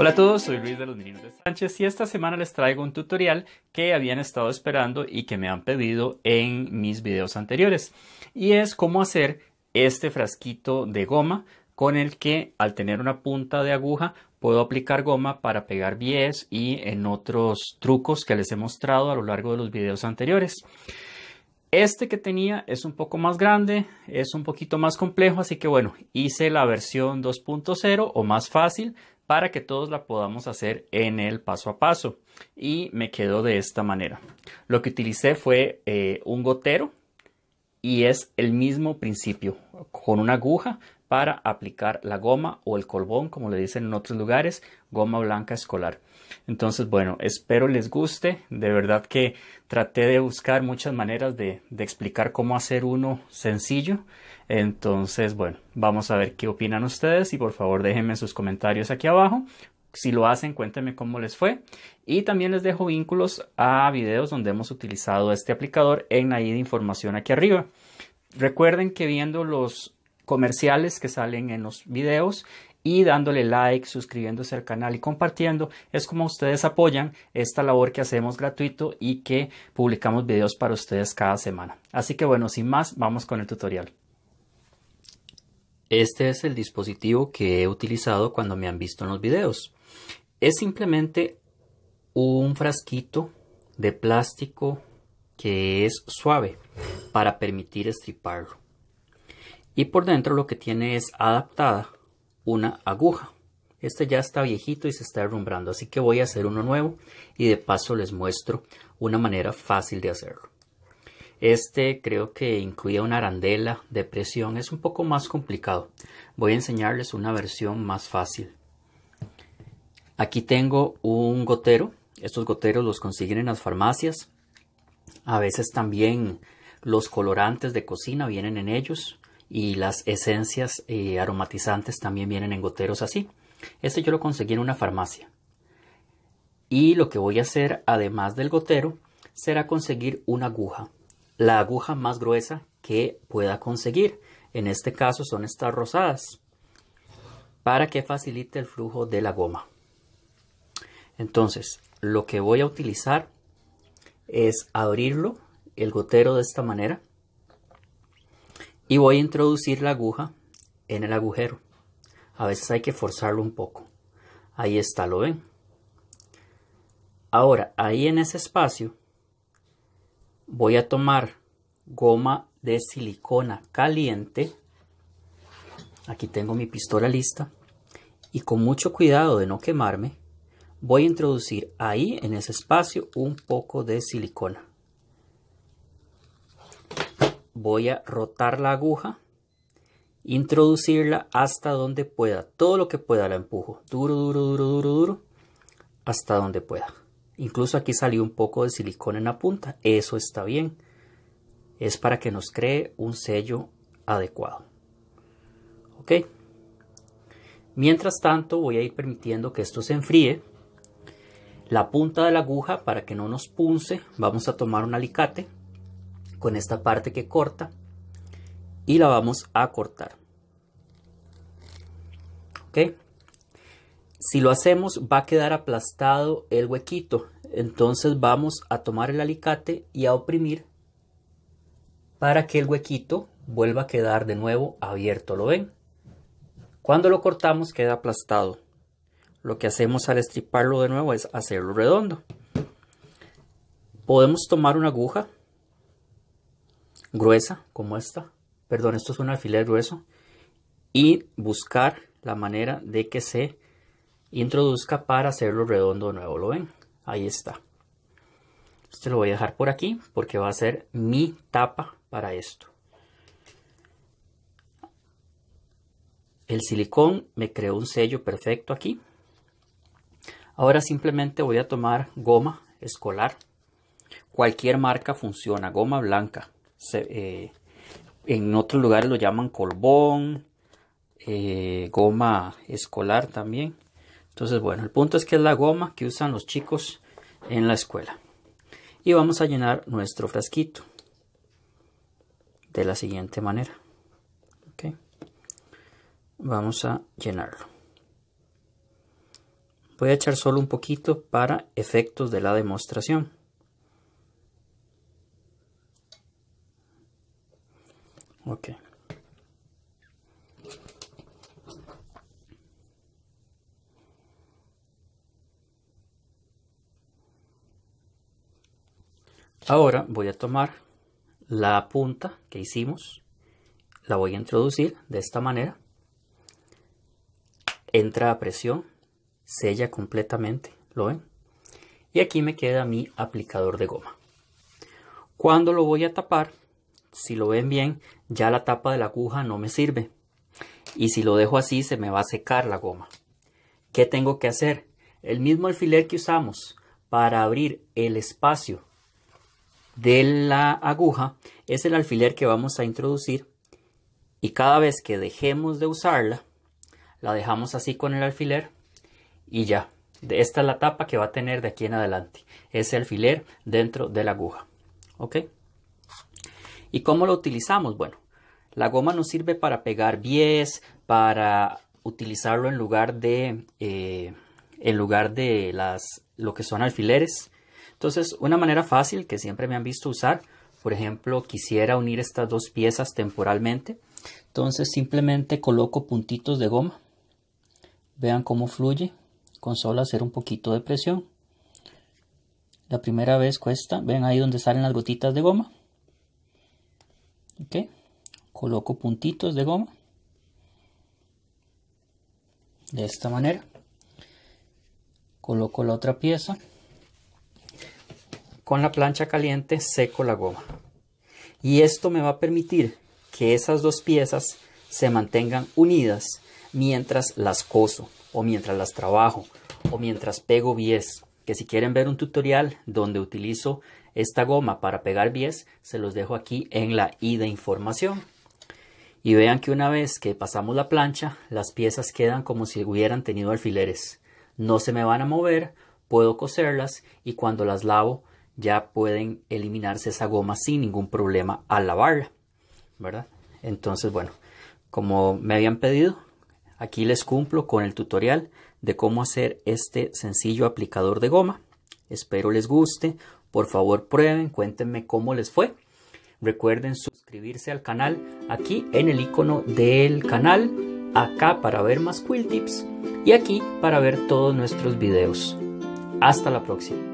Hola a todos, soy Luis de los Niños de Sánchez y esta semana les traigo un tutorial que habían estado esperando y que me han pedido en mis videos anteriores y es cómo hacer este frasquito de goma con el que al tener una punta de aguja puedo aplicar goma para pegar bies y en otros trucos que les he mostrado a lo largo de los videos anteriores. Este que tenía es un poco más grande, es un poquito más complejo, así que bueno, hice la versión 2.0 o más fácil para que todos la podamos hacer en el paso a paso. Y me quedó de esta manera. Lo que utilicé fue eh, un gotero y es el mismo principio. Con una aguja para aplicar la goma o el colbón, como le dicen en otros lugares, goma blanca escolar. Entonces, bueno, espero les guste. De verdad que traté de buscar muchas maneras de, explicar cómo hacer uno sencillo. Entonces, bueno, vamos a ver qué opinan ustedes y por favor déjenme sus comentarios aquí abajo. Si lo hacen, cuéntenme cómo les fue. Y también les dejo vínculos a videos donde hemos utilizado este aplicador en la de información aquí arriba. Recuerden que viendo los comerciales que salen en los videos y dándole like, suscribiéndose al canal y compartiendo. Es como ustedes apoyan esta labor que hacemos gratuito y que publicamos videos para ustedes cada semana. Así que bueno, sin más, vamos con el tutorial. Este es el dispositivo que he utilizado cuando me han visto en los videos. Es simplemente un frasquito de plástico que es suave para permitir estriparlo. Y por dentro lo que tiene es adaptada una aguja. Este ya está viejito y se está derrumbrando, así que voy a hacer uno nuevo y de paso les muestro una manera fácil de hacerlo. Este creo que incluía una arandela de presión, es un poco más complicado. Voy a enseñarles una versión más fácil. Aquí tengo un gotero, estos goteros los consiguen en las farmacias. A veces también los colorantes de cocina vienen en ellos y las esencias eh, aromatizantes también vienen en goteros así. Este yo lo conseguí en una farmacia. Y lo que voy a hacer, además del gotero, será conseguir una aguja. La aguja más gruesa que pueda conseguir. En este caso son estas rosadas. Para que facilite el flujo de la goma. Entonces, lo que voy a utilizar es abrirlo, el gotero de esta manera y voy a introducir la aguja en el agujero. A veces hay que forzarlo un poco. Ahí está, ¿lo ven? Ahora, ahí en ese espacio voy a tomar goma de silicona caliente. Aquí tengo mi pistola lista. Y con mucho cuidado de no quemarme, voy a introducir ahí en ese espacio un poco de silicona voy a rotar la aguja, introducirla hasta donde pueda, todo lo que pueda la empujo, duro, duro, duro, duro, duro, hasta donde pueda. Incluso aquí salió un poco de silicona en la punta, eso está bien. Es para que nos cree un sello adecuado. ¿Ok? Mientras tanto voy a ir permitiendo que esto se enfríe. La punta de la aguja para que no nos punce, vamos a tomar un alicate con esta parte que corta y la vamos a cortar. ¿Ok? Si lo hacemos va a quedar aplastado el huequito. Entonces vamos a tomar el alicate y a oprimir para que el huequito vuelva a quedar de nuevo abierto. ¿Lo ven? Cuando lo cortamos queda aplastado. Lo que hacemos al estriparlo de nuevo es hacerlo redondo. Podemos tomar una aguja gruesa como esta, perdón, esto es un alfiler grueso, y buscar la manera de que se introduzca para hacerlo redondo nuevo, ¿lo ven? Ahí está. Esto lo voy a dejar por aquí porque va a ser mi tapa para esto. El silicón me creó un sello perfecto aquí. Ahora simplemente voy a tomar goma escolar. Cualquier marca funciona, goma blanca. Eh, en otros lugares lo llaman colbón, eh, goma escolar también. Entonces, bueno, el punto es que es la goma que usan los chicos en la escuela. Y vamos a llenar nuestro frasquito de la siguiente manera. Vamos a llenarlo. Voy a echar solo un poquito para efectos de la demostración. Ok. Ahora voy a tomar la punta que hicimos, la voy a introducir de esta manera. Entra a presión, sella completamente, ¿lo ven? Y aquí me queda mi aplicador de goma. Cuando lo voy a tapar, si lo ven bien, ya la tapa de la aguja no me sirve. Y si lo dejo así, se me va a secar la goma. ¿Qué tengo que hacer? El mismo alfiler que usamos para abrir el espacio de la aguja es el alfiler que vamos a introducir y cada vez que dejemos de usarla la dejamos así con el alfiler y ya esta es la tapa que va a tener de aquí en adelante ese alfiler dentro de la aguja ok ¿Y cómo lo utilizamos? Bueno, la goma nos sirve para pegar bies, para utilizarlo en lugar de, eh, en lugar de las, lo que son alfileres. Entonces, una manera fácil que siempre me han visto usar, por ejemplo, quisiera unir estas dos piezas temporalmente. Entonces, simplemente coloco puntitos de goma. Vean cómo fluye con solo hacer un poquito de presión. La primera vez cuesta, ven ahí donde salen las gotitas de goma. Coloco puntitos de goma. De esta manera. Coloco la otra pieza. Con la plancha caliente seco la goma. Y esto me va a permitir que esas dos piezas se mantengan unidas mientras las coso o mientras las trabajo o mientras pego 10 que si quieren ver un tutorial donde utilizo esta goma para pegar 10 se los dejo aquí en la I de información. Y vean que una vez que pasamos la plancha, las piezas quedan como si hubieran tenido alfileres. No se me van a mover, puedo coserlas y cuando las lavo ya pueden eliminarse esa goma sin ningún problema al lavarla. ¿Verdad? Entonces, bueno, como me habían pedido, aquí les cumplo con el tutorial de cómo hacer este sencillo aplicador de goma. Espero les guste. Por favor, prueben, cuéntenme cómo les fue. Recuerden suscribirse al canal aquí en el icono del canal, acá para ver más Quilt tips y aquí para ver todos nuestros videos. Hasta la próxima.